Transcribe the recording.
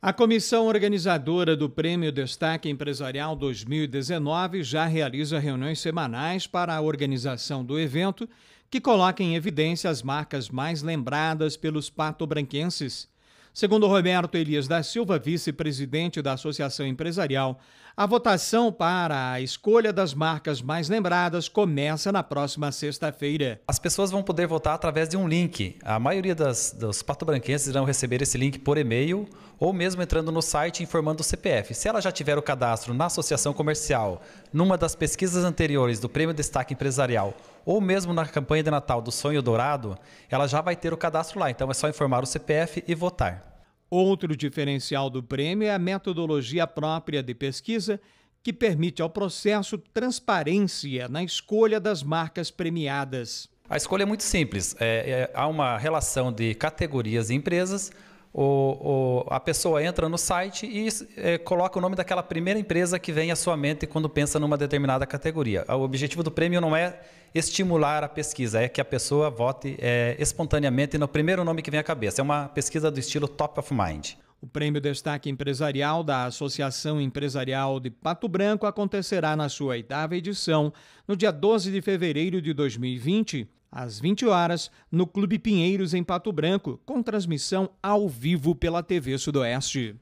A comissão organizadora do Prêmio Destaque Empresarial 2019 já realiza reuniões semanais para a organização do evento, que coloca em evidência as marcas mais lembradas pelos patobranquenses Segundo Roberto Elias da Silva, vice-presidente da Associação Empresarial, a votação para a escolha das marcas mais lembradas começa na próxima sexta-feira. As pessoas vão poder votar através de um link. A maioria das, dos patobranquenses irão receber esse link por e-mail ou mesmo entrando no site informando o CPF. Se ela já tiver o cadastro na associação comercial, numa das pesquisas anteriores do Prêmio Destaque Empresarial ou mesmo na campanha de Natal do Sonho Dourado, ela já vai ter o cadastro lá. Então é só informar o CPF e votar. Outro diferencial do prêmio é a metodologia própria de pesquisa, que permite ao processo transparência na escolha das marcas premiadas. A escolha é muito simples. É, é, há uma relação de categorias e empresas o, o, a pessoa entra no site e é, coloca o nome daquela primeira empresa que vem à sua mente quando pensa numa determinada categoria. O objetivo do prêmio não é estimular a pesquisa, é que a pessoa vote é, espontaneamente no primeiro nome que vem à cabeça. É uma pesquisa do estilo top of mind. O Prêmio Destaque Empresarial da Associação Empresarial de Pato Branco acontecerá na sua oitava edição, no dia 12 de fevereiro de 2020, às 20 horas, no Clube Pinheiros, em Pato Branco, com transmissão ao vivo pela TV Sudoeste.